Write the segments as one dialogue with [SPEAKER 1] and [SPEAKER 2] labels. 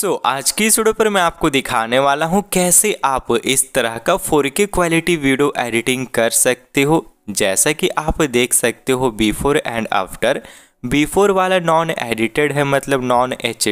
[SPEAKER 1] सो so, आज की इस वीडियो पर मैं आपको दिखाने वाला हूँ कैसे आप इस तरह का 4K क्वालिटी वीडियो एडिटिंग कर सकते हो जैसा कि आप देख सकते हो बिफोर एंड आफ्टर बिफोर वाला नॉन एडिटेड है मतलब नॉन एच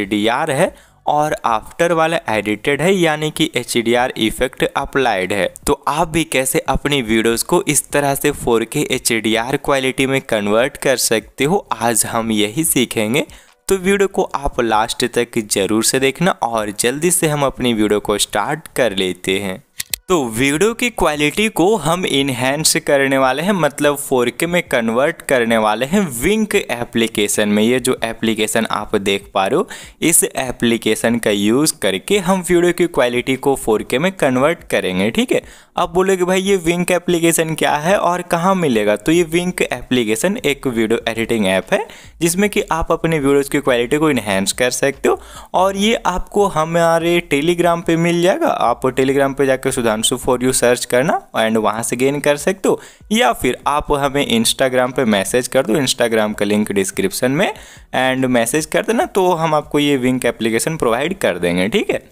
[SPEAKER 1] है और आफ्टर वाला एडिटेड है यानी कि H D R effect applied है तो आप भी कैसे अपनी वीडियोस को इस तरह से 4K H D R quality में कन्वर्ट कर सकते हो आज हम यही सीखेंगे तो वीडियो को आप लास्ट तक ज़रूर से देखना और जल्दी से हम अपनी वीडियो को स्टार्ट कर लेते हैं तो वीडियो की क्वालिटी को हम इन्हेंस करने वाले हैं मतलब 4K में कन्वर्ट करने वाले हैं विंक एप्लीकेशन में ये जो एप्लीकेशन आप देख पा रहे हो इस एप्लीकेशन का यूज़ करके हम वीडियो की क्वालिटी को 4K में कन्वर्ट करेंगे ठीक है आप बोलोगे भाई ये विंक एप्लीकेशन क्या है और कहाँ मिलेगा तो ये विंक एप्लीकेशन एक वीडियो एडिटिंग ऐप है जिसमें कि आप अपने वीडियोज़ की क्वालिटी को इन्हेंस कर सकते हो और ये आपको हमारे टेलीग्राम पर मिल जाएगा आप टेलीग्राम पर जाकर सुधार शामसू फॉर यू सर्च करना एंड वहाँ से गेन कर सकते हो या फिर आप हमें इंस्टाग्राम पे मैसेज कर दो इंस्टाग्राम का लिंक डिस्क्रिप्शन में एंड मैसेज कर देना तो हम आपको ये विंक एप्लीकेशन प्रोवाइड कर देंगे ठीक है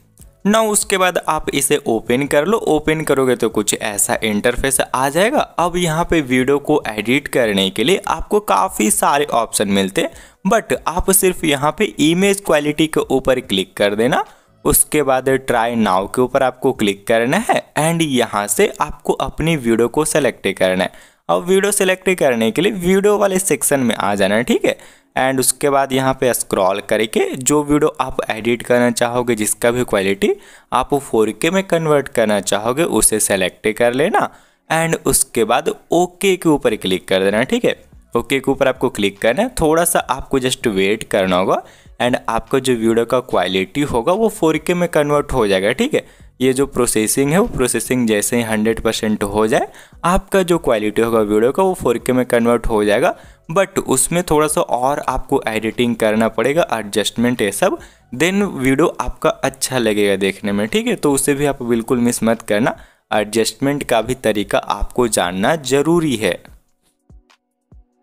[SPEAKER 1] ना उसके बाद आप इसे ओपन कर लो ओपन करोगे तो कुछ ऐसा इंटरफेस आ जाएगा अब यहाँ पे वीडियो को एडिट करने के लिए आपको काफ़ी सारे ऑप्शन मिलते हैं बट आप सिर्फ यहाँ पे इमेज क्वालिटी के ऊपर क्लिक कर देना उसके बाद ट्राई नाव के ऊपर आपको क्लिक करना है एंड यहाँ से आपको अपनी वीडियो को सेलेक्ट करना है और वीडियो सेलेक्ट करने के लिए वीडियो वाले सेक्शन में आ जाना है ठीक है एंड उसके बाद यहाँ पे स्क्रॉल करके जो वीडियो आप एडिट करना चाहोगे जिसका भी क्वालिटी आप फोर के में कन्वर्ट करना चाहोगे उसे सेलेक्ट कर लेना एंड उसके बाद ओके के ऊपर क्लिक कर देना ठीक है ओके के ऊपर आपको क्लिक करना है थोड़ा सा आपको जस्ट वेट करना होगा एंड आपका जो वीडियो का क्वालिटी होगा वो फोर के में कन्वर्ट हो जाएगा ठीक है ये जो प्रोसेसिंग है वो प्रोसेसिंग जैसे ही हंड्रेड परसेंट हो जाए आपका जो क्वालिटी होगा वीडियो का वो फोर के में कन्वर्ट हो जाएगा बट उसमें थोड़ा सा और आपको एडिटिंग करना पड़ेगा एडजस्टमेंट ये सब देन वीडियो आपका अच्छा लगेगा देखने में ठीक है तो उसे भी आप बिल्कुल मिस मत करना एडजस्टमेंट का भी तरीका आपको जानना ज़रूरी है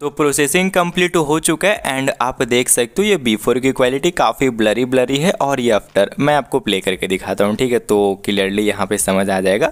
[SPEAKER 1] तो प्रोसेसिंग कंप्लीट हो चुका है एंड आप देख सकते हो ये बीफोर की क्वालिटी काफ़ी ब्लरी ब्लरी है और ये आफ्टर मैं आपको प्ले करके दिखाता हूँ ठीक है तो क्लियरली यहाँ पे समझ आ जाएगा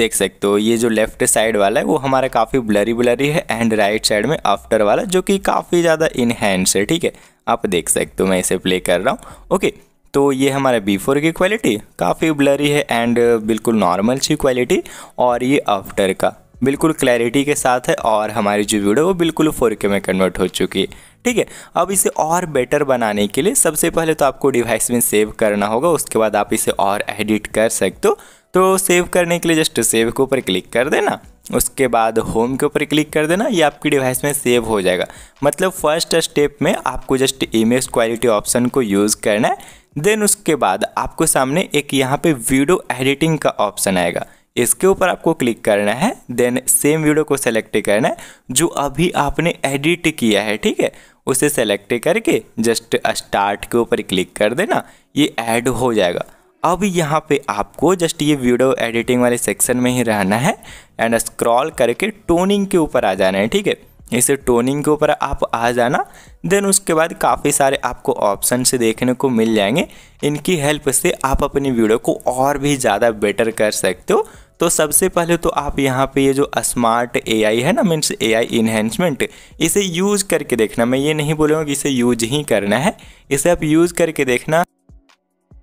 [SPEAKER 1] देख सकते हो ये जो लेफ्ट साइड वाला है वो हमारा काफ़ी ब्लरी ब्लरी है एंड राइट साइड में आफ्टर वाला जो कि काफ़ी ज़्यादा इनहेंस है ठीक है आप देख सकते हो मैं इसे प्ले कर रहा हूँ ओके तो ये हमारा B4 की क्वालिटी काफ़ी ब्लरी है एंड बिल्कुल नॉर्मल सी क्वालिटी और ये आफ्टर का बिल्कुल क्लैरिटी के साथ है और हमारी जो वीडियो वो बिल्कुल फोर के में कन्वर्ट हो चुकी है ठीक है अब इसे और बेटर बनाने के लिए सबसे पहले तो आपको डिवाइस में सेव करना होगा उसके बाद आप इसे और एडिट कर सकते हो तो सेव करने के लिए जस्ट सेव के ऊपर क्लिक कर देना उसके बाद होम के ऊपर क्लिक कर देना ये आपकी डिवाइस में सेव हो जाएगा मतलब फर्स्ट स्टेप में आपको जस्ट इमेज क्वालिटी ऑप्शन को यूज़ करना है देन उसके बाद आपको सामने एक यहाँ पे वीडियो एडिटिंग का ऑप्शन आएगा इसके ऊपर आपको क्लिक करना है देन सेम वीडियो को सेलेक्ट करना है जो अभी आपने एडिट किया है ठीक है उसे सेलेक्ट करके जस्ट स्टार्ट के ऊपर क्लिक कर देना ये ऐड हो जाएगा अब यहाँ पे आपको जस्ट ये वीडियो एडिटिंग वाले सेक्शन में ही रहना है एंड स्क्रॉल करके टोनिंग के ऊपर आ जाना है ठीक है इसे टोनिंग के ऊपर आप आ जाना देन उसके बाद काफ़ी सारे आपको ऑप्शन से देखने को मिल जाएंगे इनकी हेल्प से आप अपनी वीडियो को और भी ज़्यादा बेटर कर सकते हो तो सबसे पहले तो आप यहाँ पे ये जो स्मार्ट एआई है ना मीन्स एआई इन्हेंसमेंट इसे यूज़ करके देखना मैं ये नहीं बोलूँगा कि इसे यूज ही करना है इसे आप यूज़ करके देखना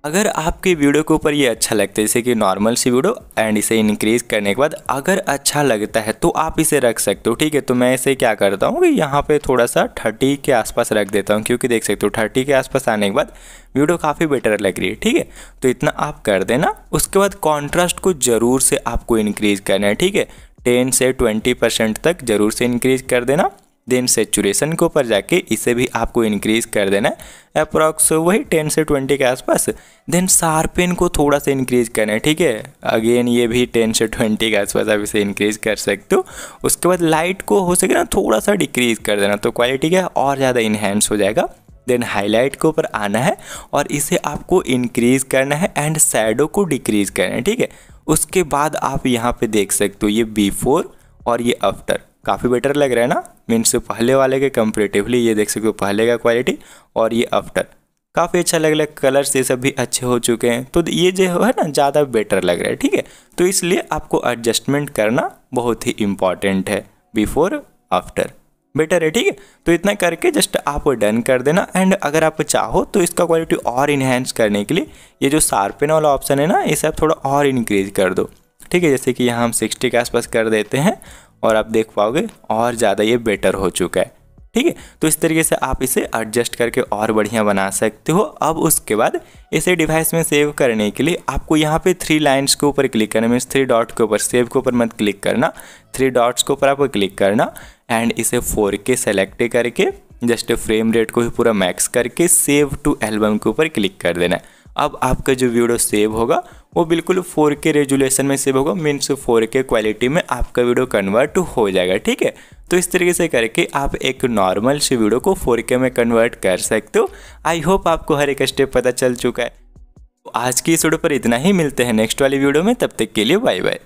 [SPEAKER 1] अगर आपके वीडियो के ऊपर ये अच्छा लगता है जैसे कि नॉर्मल सी वीडियो एंड इसे इंक्रीज करने के बाद अगर अच्छा लगता है तो आप इसे रख सकते हो ठीक है तो मैं इसे क्या करता हूँ कि यहाँ पे थोड़ा सा थर्टी के आसपास रख देता हूँ क्योंकि देख सकते हो थर्टी के आसपास आने के बाद वीडियो काफ़ी बेटर लग रही है ठीक है तो इतना आप कर देना उसके बाद कॉन्ट्रास्ट को ज़रूर से आपको इंक्रीज़ करना है ठीक है टेन से ट्वेंटी परसेंट तक ज़रूर से इंक्रीज़ कर देना देन सेचुरेशन के ऊपर जाके इसे भी आपको इंक्रीज कर देना है अप्रॉक्स वही टेन से ट्वेंटी के आसपास देन शार्पेन को थोड़ा सा इंक्रीज करना है ठीक है अगेन ये भी टेन से ट्वेंटी के आसपास आप इसे इंक्रीज कर सकते हो उसके बाद लाइट को हो सके ना थोड़ा सा डिक्रीज कर देना तो क्वालिटी क्या और ज़्यादा इन्हेंस हो जाएगा देन हाईलाइट के ऊपर आना है और इसे आपको इंक्रीज करना है एंड सैडो को डिक्रीज करना है ठीक है उसके बाद आप यहाँ पे देख सकते हो ये बिफोर और ये आफ्टर काफ़ी बेटर लग रहा है ना मीन्स पहले वाले के कंपेरेटिवली ये देख सकते हो पहले का क्वालिटी और ये आफ्टर काफ़ी अच्छा लग रहा है कलर्स ये सब भी अच्छे हो चुके हैं तो ये जो है ना ज़्यादा बेटर लग रहा है ठीक है तो इसलिए आपको एडजस्टमेंट करना बहुत ही इम्पॉर्टेंट है बिफोर आफ्टर बेटर है ठीक है तो इतना करके जस्ट आप डन कर देना एंड अगर आप चाहो तो इसका क्वालिटी और इन्हेंस करने के लिए ये जो शार्पन वाला ऑप्शन है ना इसे आप थोड़ा और इनक्रीज कर दो ठीक है जैसे कि यहाँ हम सिक्सटी के आसपास कर देते हैं और आप देख पाओगे और ज़्यादा ये बेटर हो चुका है ठीक है तो इस तरीके से आप इसे एडजस्ट करके और बढ़िया बना सकते हो अब उसके बाद इसे डिवाइस में सेव करने के लिए आपको यहाँ पे थ्री लाइंस के ऊपर क्लिक करना मीन्स थ्री डॉट के ऊपर सेव के ऊपर मत क्लिक करना थ्री डॉट्स के ऊपर आपको क्लिक करना एंड इसे फोर के सेलेक्ट करके जस्ट फ्रेम रेट को ही पूरा मैक्स करके सेव टू एल्बम के ऊपर क्लिक कर देना है अब आपका जो वीडियो सेव होगा वो बिल्कुल 4K रेजुलेशन में सेव होगा मीन्स 4K क्वालिटी में आपका वीडियो कन्वर्ट हो जाएगा ठीक है तो इस तरीके से करके आप एक नॉर्मल से वीडियो को 4K में कन्वर्ट कर सकते हो आई होप आपको हर एक स्टेप पता चल चुका है तो आज की इस वीडियो पर इतना ही मिलते हैं नेक्स्ट वाली वीडियो में तब तक के लिए बाय बाय